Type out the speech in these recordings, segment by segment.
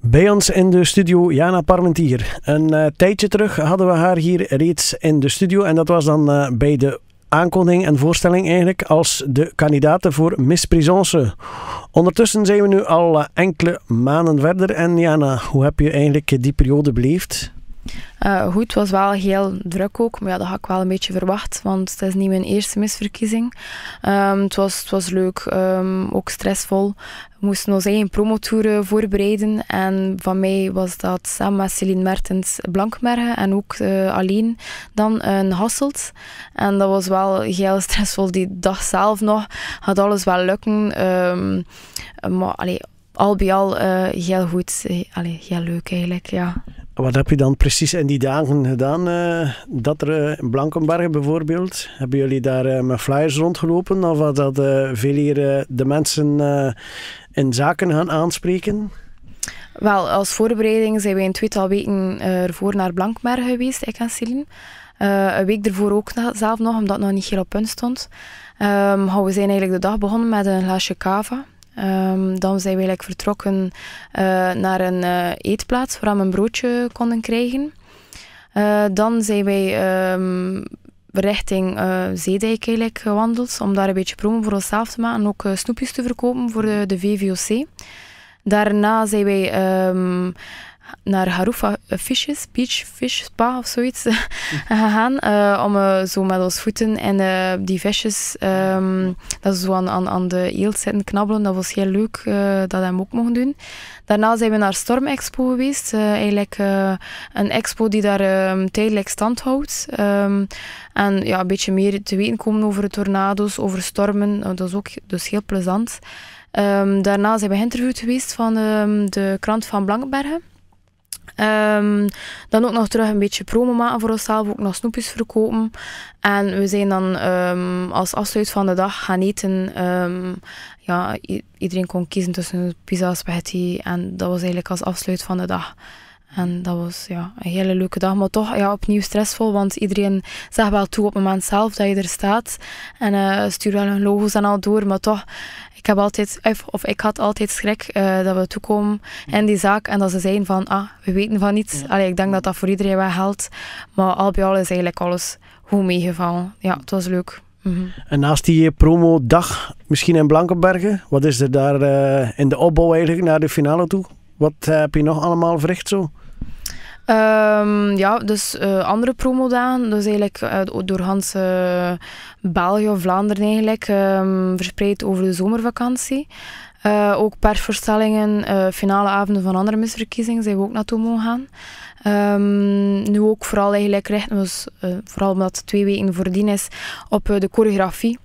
Bij ons in de studio Jana Parmentier. Een uh, tijdje terug hadden we haar hier reeds in de studio. En dat was dan uh, bij de aankondiging en voorstelling eigenlijk als de kandidaten voor Miss Présence. Ondertussen zijn we nu al eh, enkele maanden verder. En Jana, hoe heb je eigenlijk die periode beleefd? Eh, goed, het was wel heel druk ook, maar ja, dat had ik wel een beetje verwacht, want het is niet mijn eerste misverkiezing. Ehm, het, was, het was leuk, ehm, ook stressvol. We moesten onze eigen promotour eh, voorbereiden en van mij was dat samen met Celine Mertens Blankmergen en ook uh, eh, alleen dan een Hasselt. En dat was wel heel stressvol die dag zelf nog. Had alles wel lukken, ehm, maar al bij al heel goed, allee, heel leuk eigenlijk, ja. Wat heb je dan precies in die dagen gedaan? Eh, dat er eh, in Blankenbergen bijvoorbeeld, hebben jullie daar eh, met flyers rondgelopen? Of had dat veel hier de mensen in zaken gaan aanspreken? Wel, als voorbereiding zijn wij een tweetal weken ervoor naar Blankenbergen geweest, ik en Celine. een week ervoor ook zelf nog, omdat het nog niet heel op punt stond. Ehm, we zijn eigenlijk de dag begonnen met een glaasje kava. Ehm, dan zijn we eigenlijk vertrokken eh, naar een eh, eetplaats waar we een broodje konden krijgen. Eh, dan zijn wij ehm, richting Zeedijk eigenlijk gewandeld om daar een beetje promo voor onszelf te maken en ook snoepjes te verkopen voor de, de VVOC. Daarna zijn wij um, naar Harufa fishes, beach fish spa of zoiets gegaan. Eh, om eh, zo met ons voeten en eh, die visjes, ehm, dat ze zo aan, aan, de eelt zitten knabbelen. Dat was heel leuk dat hem ook mogen doen. Daarna zijn we naar Storm Expo geweest. eigenlijk een expo die daar ehm, tijdelijk stand houdt. Ehm, en ja, een beetje meer te weten komen over tornado's, over stormen. dat is ook dus heel plezant. daarna zijn we geïnterviewd geweest van de krant van Blankenbergen. Ehm, dan ook nog terug een beetje promo voor onszelf, ook nog snoepjes verkopen. En we zijn dan ehm, als afsluit van de dag gaan eten. Ehm, ja, iedereen kon kiezen tussen pizza, spaghetti en dat was eigenlijk als afsluit van de dag. En dat was ja, een hele leuke dag, maar toch ja, opnieuw stressvol, want iedereen zag wel toe op het moment zelf dat je er staat. En uh, wel een logo's en al door, maar toch, ik heb altijd, of ik had altijd schrik eh, dat we toekomen in die zaak en dat ze zijn van, ah, we weten van niets. Allee, ik denk dat dat voor iedereen wel geldt, maar al bij al is eigenlijk alles goed meegevallen. Ja, het was leuk. Mhm. En naast die eh, promo-dag, misschien in Blankenbergen, wat is er daar in de opbouw eigenlijk naar de finale toe? Wat heb je nog allemaal verricht zo? Um, ja, dus uh, andere promodagen. Dus eigenlijk eh, door Hans eh, België of Vlaanderen eigenlijk. Ehm, verspreid over de zomervakantie. ook persvoorstellingen, finale avonden van andere misverkiezingen zijn we ook naartoe mogen gaan. Ehm, nu ook vooral eigenlijk richten we vooral omdat het twee weken voordien is, op de choreografie.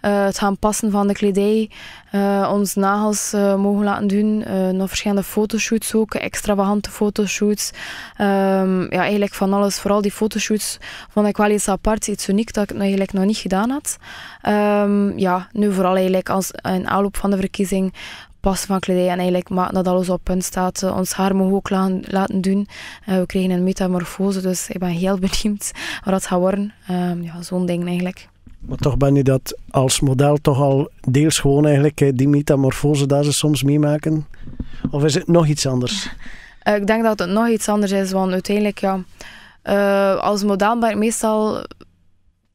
Eh, het gaan passen van de kledij, eh, ons nagels eh, mogen laten doen, nog verschillende fotoshoots ook, extravagante fotoshoots. Ehm, ja, eigenlijk van alles. Vooral die fotoshoots vond ik wel iets apart, iets uniek dat ik nog eigenlijk nog niet gedaan had. Ehm, ja, nu vooral eigenlijk als een aanloop van de verkiezing passen van kledij en eigenlijk maken dat alles op punt staat. ons haar mogen ook laten doen. we kregen een metamorfose, dus ik ben heel benieuwd wat dat gaat worden. Ehm, ja, zo'n ding eigenlijk. Maar toch ben je dat als model toch al deels gewoon eigenlijk die metamorfose dat ze soms meemaken? Of is het nog iets anders? Eh, ik denk dat het nog iets anders is, want uiteindelijk ja, eh, als model ben ik meestal,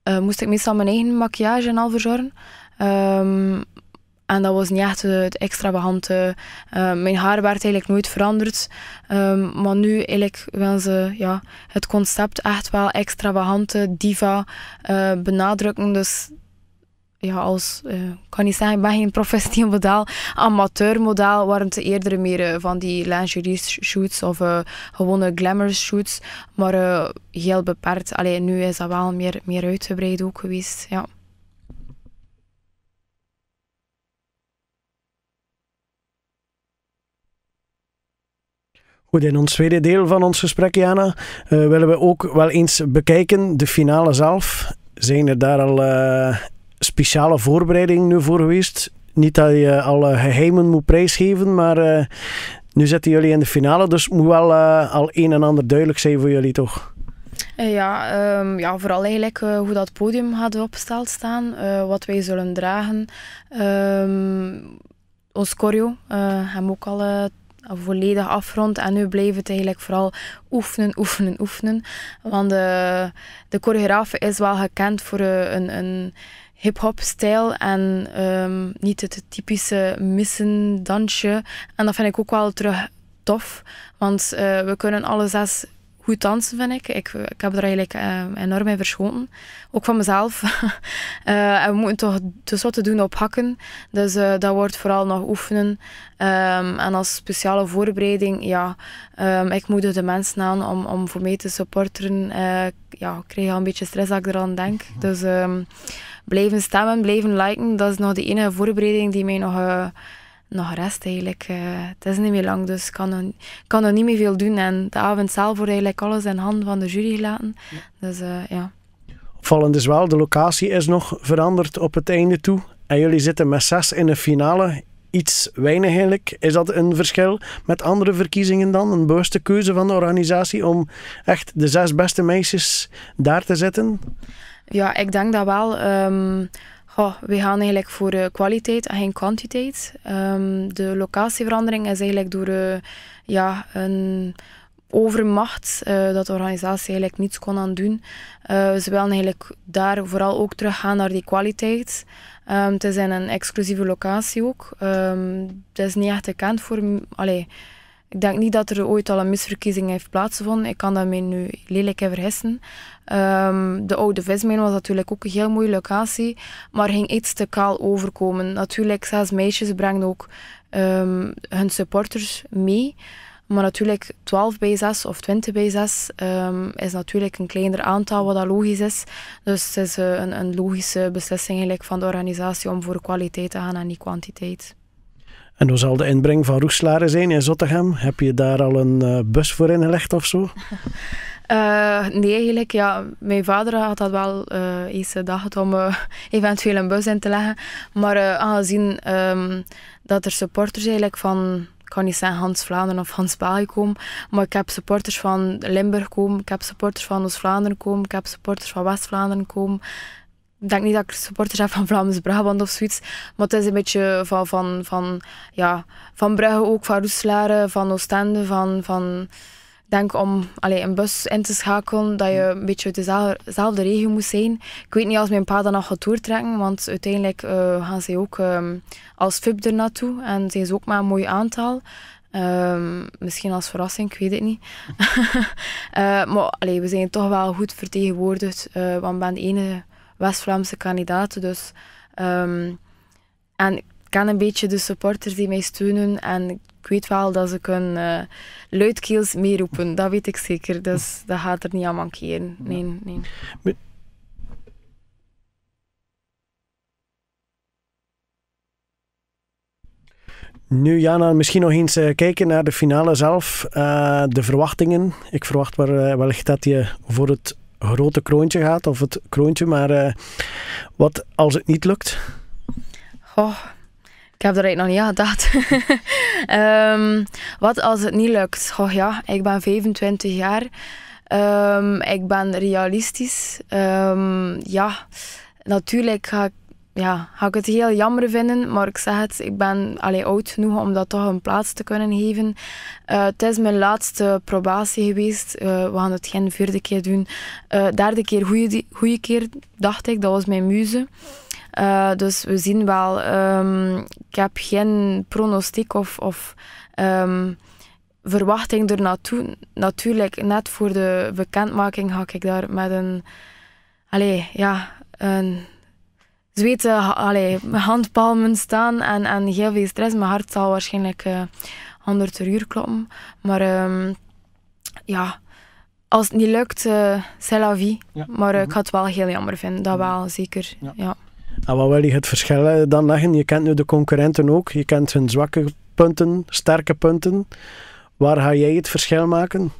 eh, moest ik meestal mijn eigen maquillage en al verzorgen. Ehm, en dat was niet echt eh, het extra Uh, mijn haar werd eigenlijk nooit veranderd. Ehm, maar nu eigenlijk willen ze ja, het concept echt wel extravagante diva eh, benadrukken. Dus ja, als, ik kan niet zeggen, ik ben geen professioneel model. Amateur model waren het eerder meer van die lingerie shoots of gewone glamour shoots. Maar heel beperkt. Alleen nu is dat wel meer, meer uitgebreid ook geweest. Ja. Goed, in ons tweede deel van ons gesprek, Jana, eh, willen we ook wel eens bekijken de finale zelf. Zijn er daar al eh, speciale voorbereidingen nu voor geweest? Niet dat je al eh, geheimen moet prijsgeven, maar nu zitten jullie in de finale, dus moet wel al een en ander duidelijk zijn voor jullie, toch? Ja, ehm, ja, vooral eigenlijk hoe dat podium gaat opgesteld staan, wat wij zullen dragen. Ehm, ons choreo hebben we ook al volledig afrond. En nu blijven het eigenlijk vooral oefenen, oefenen, oefenen. Want de, de choreograaf is wel gekend voor eh, een, een hip-hop stijl en ehm, niet het typische missen dansje. En dat vind ik ook wel terug tof, want eh, we kunnen alle zes goed dansen, vind ik. Ik, ik heb er eigenlijk ehm, enorm in verschoten. Ook van mezelf. Eh, en we moeten toch dus te doen op hakken. Dus eh, dat wordt vooral nog oefenen. Ehm, en als speciale voorbereiding, ja, um, ik moedig de mensen aan om, om voor mij te supporteren. Eh, ja, ik kreeg al een beetje stress als ik eraan denk. Mhm. Dus um, blijven stemmen, blijven liken. Dat is nog de enige voorbereiding die mij nog nog rest eigenlijk. Eh, het is niet meer lang, dus ik kan nog kan er niet meer veel doen. En de avond zelf wordt eigenlijk alles in handen van de jury gelaten. Dus eh, ja. Opvallend is wel, de locatie is nog veranderd op het einde toe. En jullie zitten met zes in de finale. Iets weinig eigenlijk. Is dat een verschil met andere verkiezingen dan? Een bewuste keuze van de organisatie om echt de zes beste meisjes daar te zetten? Ja, ik denk dat wel. Ehm, we gaan eigenlijk voor uh, kwaliteit en geen kwantiteit. Ehm, de locatieverandering is eigenlijk door eh, ja, een overmacht eh, dat de organisatie eigenlijk niets kon aan doen. ze willen eigenlijk daar vooral ook gaan naar die kwaliteit. Um, het is een exclusieve locatie ook. Um, het is niet echt bekend voor... Allee, ik denk niet dat er ooit al een misverkiezing heeft plaatsgevonden. Ik kan daarmee nu lelijk in vergissen. Ehm, de Oude Vismijn was natuurlijk ook een heel mooie locatie, maar ging iets te kaal overkomen. Natuurlijk, zelfs meisjes brengen ook ehm, hun supporters mee. Maar natuurlijk, 12 bij 6 of 20 bij 6 ehm, is natuurlijk een kleiner aantal, wat dat logisch is. Dus het is eh, een, een, logische beslissing eigenlijk van de organisatie om voor kwaliteit te gaan en niet kwantiteit. En hoe zal de inbreng van roeslaren zijn in Zottegem? Heb je daar al een eh, bus voor ingelegd of zo? Eh, nee, eigenlijk. Ja, mijn vader had dat wel uh, eens gedacht om eventueel een bus in te leggen. Maar aangezien ehm, dat er supporters eigenlijk van, ik kan niet zeggen Hans Vlaanderen of Hans België komen, maar ik heb supporters van Limburg komen, ik heb supporters van Oost-Vlaanderen komen, ik heb supporters van West-Vlaanderen komen ik denk niet dat ik supporters heb van Vlaams Brabant of zoiets. Maar het is een beetje van, van, van, ja, van Brugge ook, van Roeselare, van Oostende, van... van denk om allez, een bus in te schakelen, dat je een beetje uit dezelfde regio moet zijn. Ik weet niet als mijn pa dan nog gaat toertrekken, want uiteindelijk eh, gaan ze ook ehm, als fub er naartoe en ze is ook maar een mooi aantal. Ehm, misschien als verrassing, ik weet het niet. Eh, maar allez, we zijn toch wel goed vertegenwoordigd, uh, want ik ben de enige West-Vlaamse kandidaten. Dus, ehm, en ik ken een beetje de supporters die mij steunen. En ik weet wel dat ze kunnen uh, luidkeels meeroepen. Dat weet ik zeker. Dus dat gaat er niet aan mankeren. Nee, nee. Nu, Jana, misschien nog eens eh, kijken naar de finale zelf. Eh, de verwachtingen. Ik verwacht wel, wellicht dat je voor het grote kroontje gaat, of het kroontje, maar eh, wat als het niet lukt? Oh, ik heb er eigenlijk nog niet aan gedacht. Ehm, wat als het niet lukt? Goh ja, ik ben 25 jaar. Ehm, ik ben realistisch. Ehm, ja, natuurlijk ga ik ja, ga ik het heel jammer vinden, maar ik zeg het, ik ben allee, oud genoeg om dat toch een plaats te kunnen geven. Eh, het is mijn laatste probatie geweest. Eh, we gaan het geen vierde keer doen. Uh, derde keer, goede keer, dacht ik. Dat was mijn muze. dus we zien wel. Ehm, ik heb geen pronostiek of, of um, verwachting ernaartoe. Natuurlijk, net voor de bekendmaking ga ik daar met een... Allee, ja, een zweten, allee, handpalmen staan en, en heel veel stress. Mijn hart zal waarschijnlijk uh, 100 per uur kloppen. Maar ehm, ja, als het niet lukt, uh, c'est la vie. Maar eh, ik had mhm. het wel heel jammer vinden, dat mhm. wel, zeker. Ja. En wat wil je het verschil eh, dan leggen? Je kent nu de concurrenten ook, je kent hun zwakke punten, sterke punten. Waar ga jij het verschil maken?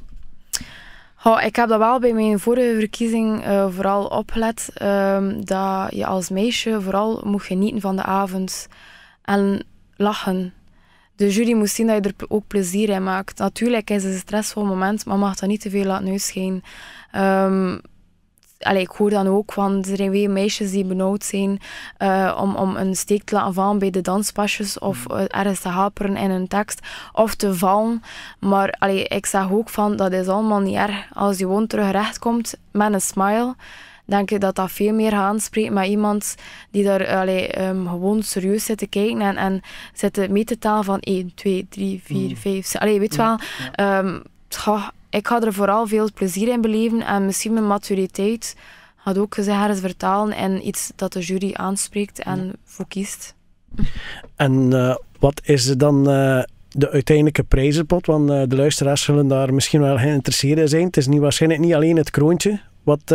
Oh, ik heb dat wel bij mijn vorige verkiezing eh, vooral opgelet. Ehm, dat je als meisje vooral moet genieten van de avond en lachen. De jury moest zien dat je er ook plezier in maakt. Natuurlijk is het een stressvol moment, maar mag dat niet te veel laten uitschijnen. Um, allee, ik hoor dan ook, van er zijn weer meisjes die benauwd zijn eh, om, om een steek te laten vallen bij de danspasjes of uh, ergens te haperen in een tekst of te vallen. Maar allee, ik zag ook van, dat is allemaal niet erg. Als je gewoon terug recht komt met een smile, denk ik dat dat veel meer aanspreekt aanspreken met iemand die daar allee, ehm, gewoon serieus zit te kijken en, en zit mee te taal van 1, 2, 3, 4, 5, 6. Allee, weet je mm. wel... Ja. Ehm, ik had er vooral veel plezier in beleven en misschien mijn maturiteit had ook gezegd eens vertalen en iets dat de jury aanspreekt en voor kiest. En eh, wat is dan eh, de uiteindelijke prijzenpot? Want eh, de luisteraars zullen daar misschien wel geïnteresseerd in zijn. Het is niet, waarschijnlijk niet alleen het kroontje. Wat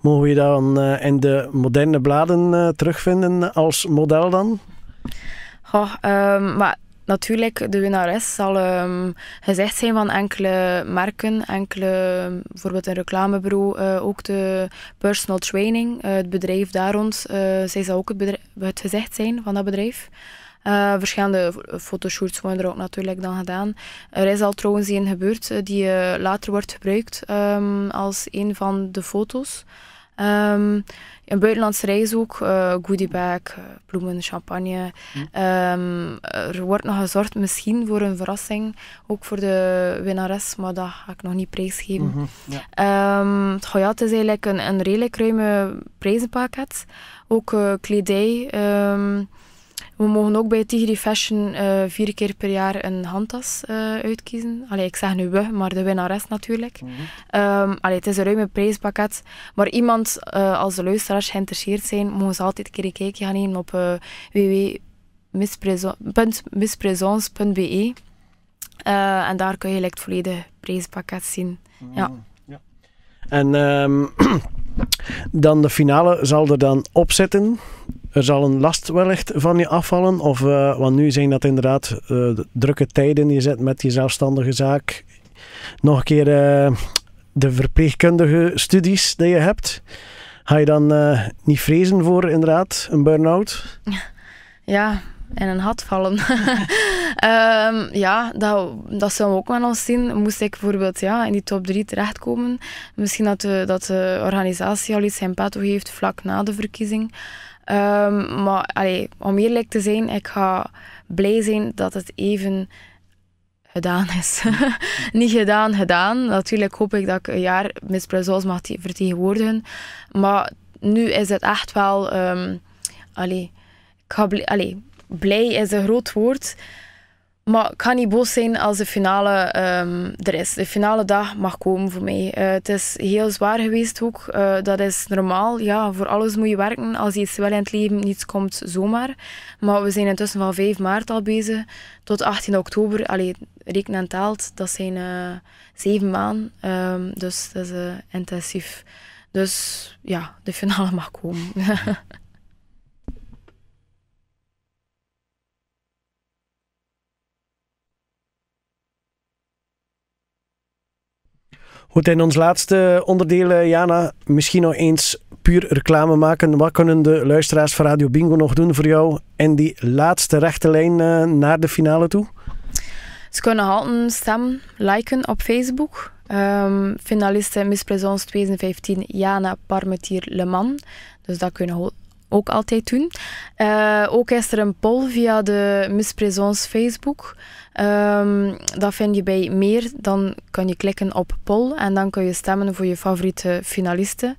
mogen we dan in de moderne bladen terugvinden als model dan? Goh, ehm, maar natuurlijk, de winnares zal ehm, gezegd zijn van enkele merken, enkele, bijvoorbeeld een reclamebureau, eh, ook de personal training, eh, het bedrijf daar rond, eh, zij zal ook het, het gezegd zijn van dat bedrijf. verschillende fotoshoots worden er ook natuurlijk dan gedaan. Er is al trouwens een gebeurd die later wordt gebruikt ehm, als een van de foto's. Ehm, een buitenlandse reis ook, uh, eh, goodiebag, eh, bloemen, champagne. Hm. Ehm, er wordt nog gezorgd misschien voor een verrassing, ook voor de winnares, maar dat ga ik nog niet prijsgeven. Mm -hmm. ja. Ehm, is eigenlijk een, een redelijk ruime prijzenpakket. Ook uh, kledij. We mogen ook bij Tigri Fashion eh, vier keer per jaar een handtas eh, uitkiezen. Allee, ik zeg nu we, maar de winnares natuurlijk. Mm het is een ruime prijspakket. Maar iemand, eh, als de luisteraars geïnteresseerd zijn, mogen ze altijd een keer een kijkje gaan nemen op www.mispresence.be. en daar kun je like, het volledige prijspakket zien. Mhm. Ja. ja. En ehm, dan de finale zal er dan opzetten. Er zal een last wellicht van je afvallen. Of, eh, want nu zijn dat inderdaad uh, drukke tijden. Je zit met je zelfstandige zaak. Nog een keer eh, de verpleegkundige studies die je hebt. Ga je dan niet vrezen voor inderdaad een burn-out? Ja, en een hat vallen. Ehm, ja, dat, dat we ook wel eens zien. Moest ik bijvoorbeeld ja, in die top 3 terechtkomen. Misschien dat de, dat de organisatie al iets in petto heeft vlak na de verkiezing. Ehm, maar om eerlijk te zijn, ik ga blij zijn dat het even gedaan is. Niet gedaan, gedaan. Natuurlijk hoop ik dat ik een jaar Miss Brussels mag vertegenwoordigen. Maar nu is het echt wel... Ehm, allee, ik ga allee, blij is een groot woord. Maar ik ga niet boos zijn als de finale ehm, er is. De finale dag mag komen voor mij. Eh, het is heel zwaar geweest ook. Eh, dat is normaal. Ja, voor alles moet je werken. Als iets wel in het leven, niets komt zomaar. Maar we zijn intussen van 5 maart al bezig tot 18 oktober. Allee, rekenen en telt. dat zijn uh, zeven maanden. Ehm, dus dat is intensief. Dus ja, de finale mag komen. Goed, in ons laatste onderdeel, eh, Jana, misschien nog eens puur reclame maken. Wat kunnen de luisteraars van Radio Bingo nog doen voor jou en die laatste rechte lijn eh, naar de finale toe? Ze kunnen een stem, liken op Facebook. Um, finaliste Miss Présence 2015 Jana Parmetier Le Man. Dus dat kunnen we ook altijd doen. Eh, ook is er een poll via de Miss Présence Facebook. Ehm, dat vind je bij meer. Dan kan je klikken op poll en dan kun je stemmen voor je favoriete finalisten.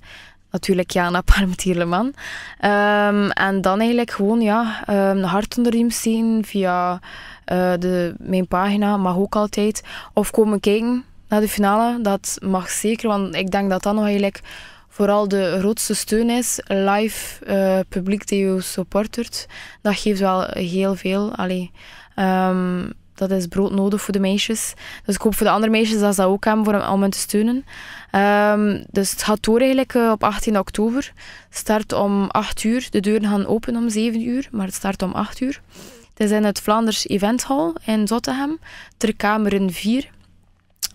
Natuurlijk Jana parmentier Um, ehm, en dan eigenlijk gewoon ja, ehm, een hart onder de riem zien via eh, de, mijn pagina, mag ook altijd. Of komen kijken naar de finale, dat mag zeker. Want ik denk dat dat nog eigenlijk vooral de grootste steun is. Live eh, publiek die je supportert, dat geeft wel heel veel. Allee, dat is broodnodig voor de meisjes. Dus ik hoop voor de andere meisjes dat ze dat ook hebben voor, om hen te steunen. Ehm, dus het gaat door eigenlijk eh, op 18 oktober. start om 8 uur. De deuren gaan open om 7 uur, maar het start om 8 uur. Het is in het Vlaanders Event Hall in Zottegem, ter kamer 4.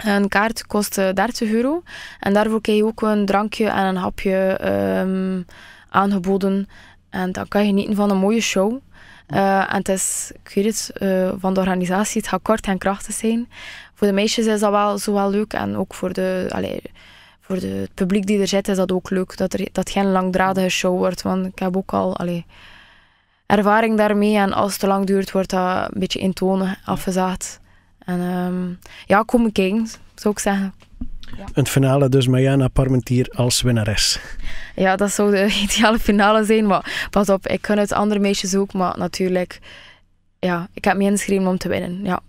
Een kaart kost 30 eh, euro. En daarvoor krijg je ook een drankje en een hapje um, aangeboden. En dan kan je genieten van een mooie show. Eh, en het is, ik weet het, eh, van de organisatie, het gaat kort en krachtig zijn. Voor de meisjes is dat wel, zo wel leuk en ook voor, de, allee, voor de, het publiek die er zit is dat ook leuk. Dat, er, dat geen langdradige show wordt, want ik heb ook al allee, ervaring daarmee. En als het te lang duurt, wordt dat een beetje in tonen afgezaagd. En ehm, ja, kom kijken, zou ik zeggen. Een finale dus Mariana Parmentier als winnares. Ja, dat zou de ideale finale zijn. Maar pas op, ik kan het andere meisjes ook. Maar natuurlijk, ja, ik heb me ingeschreven om te winnen. Ja.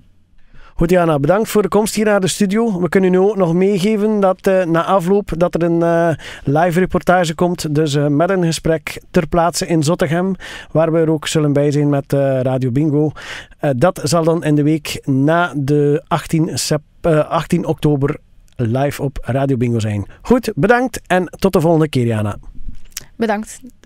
Goed Jana, bedankt voor de komst hier naar de studio. We kunnen nu ook nog meegeven dat uh, na afloop dat er een eh, live reportage komt. Dus eh, met een gesprek ter plaatse in Zottegem, waar we er ook zullen bij zijn met Radio Bingo. dat zal dan in de week na de 18, sep, 18 oktober live op Radio Bingo zijn. Goed, bedankt en tot de volgende keer, Jana. Bedankt.